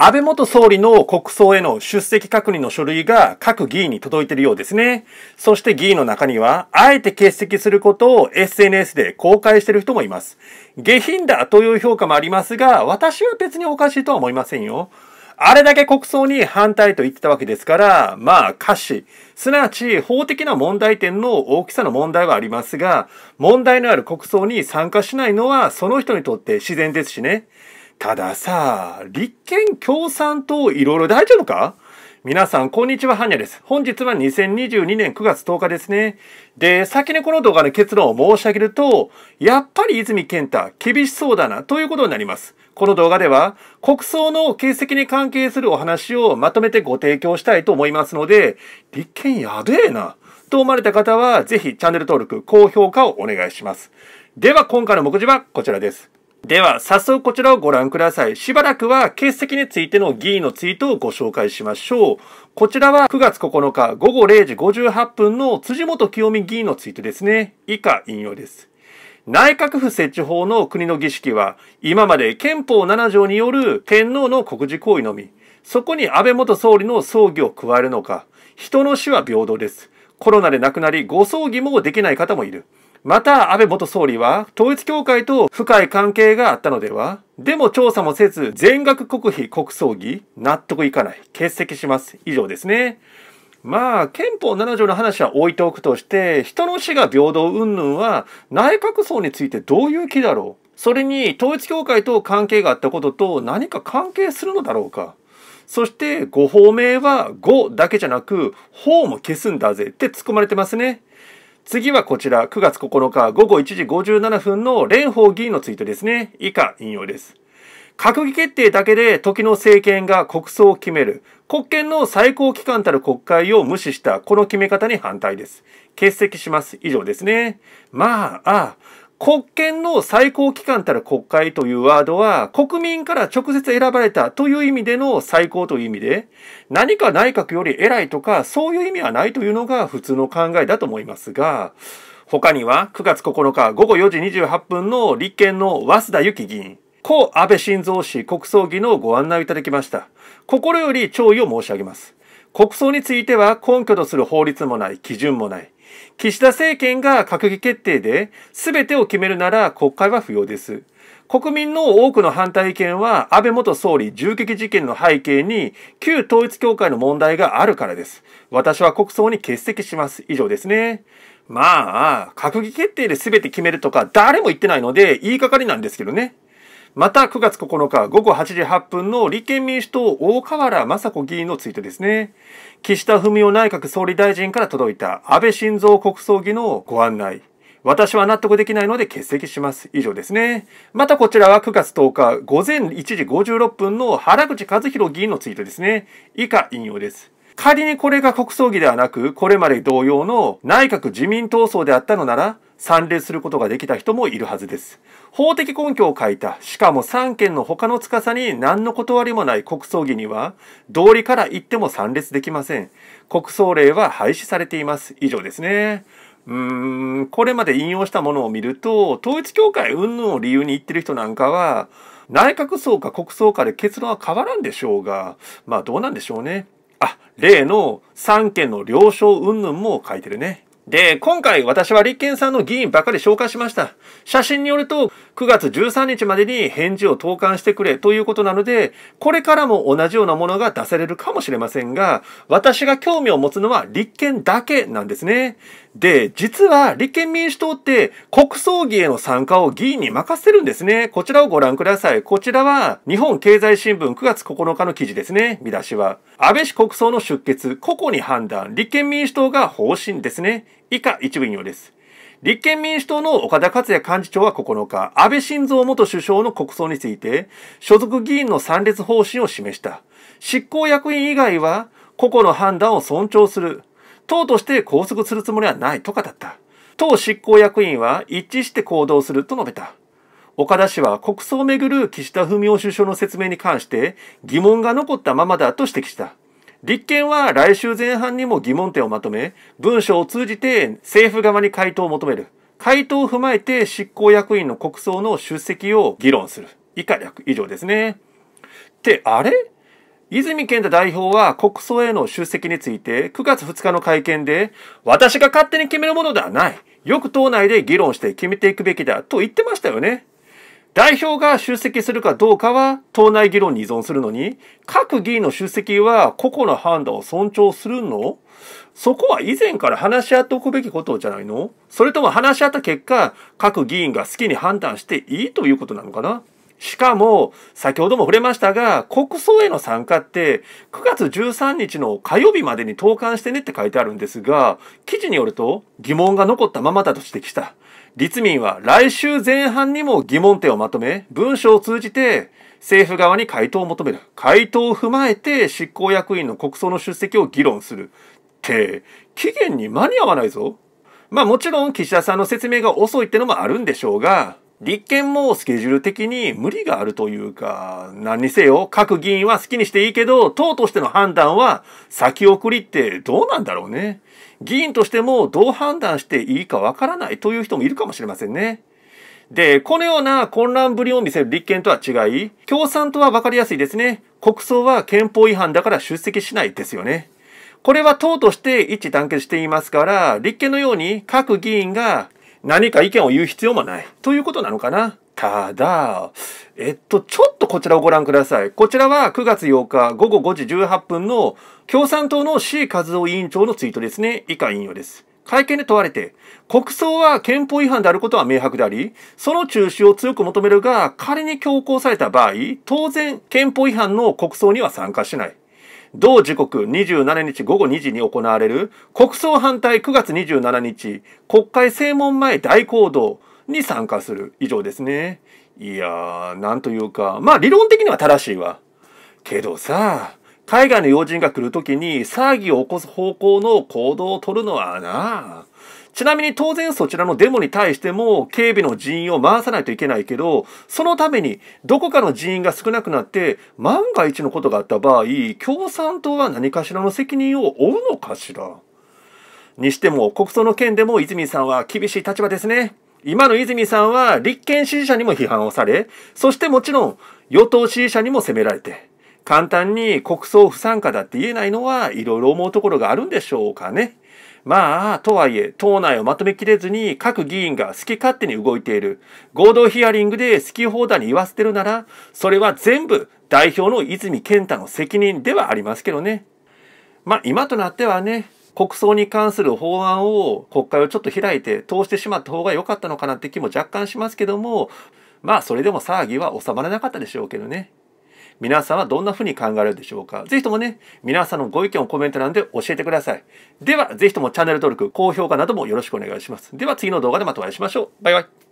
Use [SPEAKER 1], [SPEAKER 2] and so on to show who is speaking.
[SPEAKER 1] 安倍元総理の国葬への出席確認の書類が各議員に届いているようですね。そして議員の中には、あえて欠席することを SNS で公開している人もいます。下品だという評価もありますが、私は別におかしいとは思いませんよ。あれだけ国葬に反対と言ってたわけですから、まあ、歌詞、すなわち法的な問題点の大きさの問題はありますが、問題のある国葬に参加しないのはその人にとって自然ですしね。たださ、立憲共産党いろいろ大丈夫か皆さん、こんにちは、はにゃです。本日は2022年9月10日ですね。で、先にこの動画の結論を申し上げると、やっぱり泉健太、厳しそうだな、ということになります。この動画では、国葬の欠席に関係するお話をまとめてご提供したいと思いますので、立憲やべえな、と思われた方は、ぜひチャンネル登録、高評価をお願いします。では、今回の目次はこちらです。では、早速こちらをご覧ください。しばらくは欠席についての議員のツイートをご紹介しましょう。こちらは9月9日午後0時58分の辻元清美議員のツイートですね。以下引用です。内閣府設置法の国の儀式は、今まで憲法7条による天皇の国事行為のみ、そこに安倍元総理の葬儀を加えるのか、人の死は平等です。コロナで亡くなり、ご葬儀もできない方もいる。また、安倍元総理は、統一教会と深い関係があったのではでも調査もせず、全額国費国葬儀、納得いかない、欠席します。以上ですね。まあ、憲法7条の話は置いておくとして、人の死が平等云々は、内閣葬についてどういう気だろうそれに、統一教会と関係があったことと何か関係するのだろうかそして、ご法名はごだけじゃなく、法も消すんだぜって突っ込まれてますね。次はこちら、9月9日午後1時57分の蓮舫議員のツイートですね。以下引用です。閣議決定だけで時の政権が国葬を決める。国権の最高機関たる国会を無視したこの決め方に反対です。欠席します。以上ですね。まあ、ああ、国権の最高機関たる国会というワードは国民から直接選ばれたという意味での最高という意味で何か内閣より偉いとかそういう意味はないというのが普通の考えだと思いますが他には9月9日午後4時28分の立憲の早稲田由紀議員故安倍晋三氏国葬儀のご案内をいただきました心より弔意を申し上げます国葬については根拠とする法律もない基準もない岸田政権が閣議決定で全てを決めるなら国会は不要です。国民の多くの反対意見は安倍元総理銃撃事件の背景に旧統一教会の問題があるからです。私は国葬に欠席します。以上ですね。まあ、閣議決定で全て決めるとか誰も言ってないので言いがかりなんですけどね。また9月9日午後8時8分の立憲民主党大河原雅子議員のツイートですね。岸田文雄内閣総理大臣から届いた安倍晋三国葬儀のご案内。私は納得できないので欠席します。以上ですね。またこちらは9月10日午前1時56分の原口和弘議員のツイートですね。以下引用です。仮にこれが国葬儀ではなく、これまで同様の内閣自民闘争であったのなら、参列することができた人もいるはずです。法的根拠を書いた、しかも三件の他の司に何の断りもない国葬儀には、道理から言っても参列できません。国葬令は廃止されています。以上ですね。うーん、これまで引用したものを見ると、統一教会云々を理由に言ってる人なんかは、内閣葬か国葬かで結論は変わらんでしょうが、まあどうなんでしょうね。あ、例の三件の了承云々も書いてるね。で、今回私は立憲さんの議員ばかり紹介しました。写真によると、9月13日までに返事を投函してくれということなので、これからも同じようなものが出されるかもしれませんが、私が興味を持つのは立憲だけなんですね。で、実は立憲民主党って国葬儀への参加を議員に任せるんですね。こちらをご覧ください。こちらは日本経済新聞9月9日の記事ですね。見出しは。安倍氏国葬の出欠、個々に判断、立憲民主党が方針ですね。以下一部引用です。立憲民主党の岡田克也幹事長は9日、安倍晋三元首相の国葬について、所属議員の参列方針を示した。執行役員以外は、個々の判断を尊重する。党として拘束するつもりはないと語った。党執行役員は一致して行動すると述べた。岡田氏は国葬をめぐる岸田文雄首相の説明に関して疑問が残ったままだと指摘した。立憲は来週前半にも疑問点をまとめ、文書を通じて政府側に回答を求める。回答を踏まえて執行役員の国葬の出席を議論する。以下略以上ですね。って、あれ泉健太代表は国葬への出席について9月2日の会見で私が勝手に決めるものではない。よく党内で議論して決めていくべきだと言ってましたよね。代表が出席するかどうかは党内議論に依存するのに、各議員の出席は個々の判断を尊重するのそこは以前から話し合っておくべきことじゃないのそれとも話し合った結果、各議員が好きに判断していいということなのかなしかも、先ほども触れましたが、国葬への参加って、9月13日の火曜日までに投函してねって書いてあるんですが、記事によると、疑問が残ったままだと指摘した。立民は来週前半にも疑問点をまとめ、文書を通じて、政府側に回答を求める。回答を踏まえて、執行役員の国葬の出席を議論する。って、期限に間に合わないぞ。まあもちろん岸田さんの説明が遅いってのもあるんでしょうが、立憲もスケジュール的に無理があるというか、何にせよ、各議員は好きにしていいけど、党としての判断は先送りってどうなんだろうね。議員としてもどう判断していいかわからないという人もいるかもしれませんね。で、このような混乱ぶりを見せる立憲とは違い、共産党はわかりやすいですね。国葬は憲法違反だから出席しないですよね。これは党として一致団結していますから、立憲のように各議員が何か意見を言う必要もない。ということなのかな。ただ、えっと、ちょっとこちらをご覧ください。こちらは9月8日午後5時18分の共産党の C 和夫委員長のツイートですね。以下引用です。会見で問われて、国葬は憲法違反であることは明白であり、その中止を強く求めるが、仮に強行された場合、当然憲法違反の国葬には参加しない。同時刻27日午後2時に行われる国葬反対9月27日国会正門前大行動に参加する以上ですね。いやー、なんというか、まあ理論的には正しいわ。けどさ、海外の要人が来るときに騒ぎを起こす方向の行動を取るのはな、ちなみに当然そちらのデモに対しても警備の人員を回さないといけないけど、そのためにどこかの人員が少なくなって万が一のことがあった場合、共産党は何かしらの責任を負うのかしら。にしても国葬の件でも泉さんは厳しい立場ですね。今の泉さんは立憲支持者にも批判をされ、そしてもちろん与党支持者にも責められて、簡単に国葬不参加だって言えないのは色々思うところがあるんでしょうかね。まあ、とはいえ、党内をまとめきれずに各議員が好き勝手に動いている。合同ヒアリングで好き放題に言わせてるなら、それは全部代表の泉健太の責任ではありますけどね。まあ、今となってはね、国葬に関する法案を国会をちょっと開いて通してしまった方が良かったのかなって気も若干しますけども、まあ、それでも騒ぎは収まらなかったでしょうけどね。皆さんはどんな風に考えるでしょうかぜひともね、皆さんのご意見をコメント欄で教えてください。では、ぜひともチャンネル登録、高評価などもよろしくお願いします。では次の動画でまたお会いしましょう。バイバイ。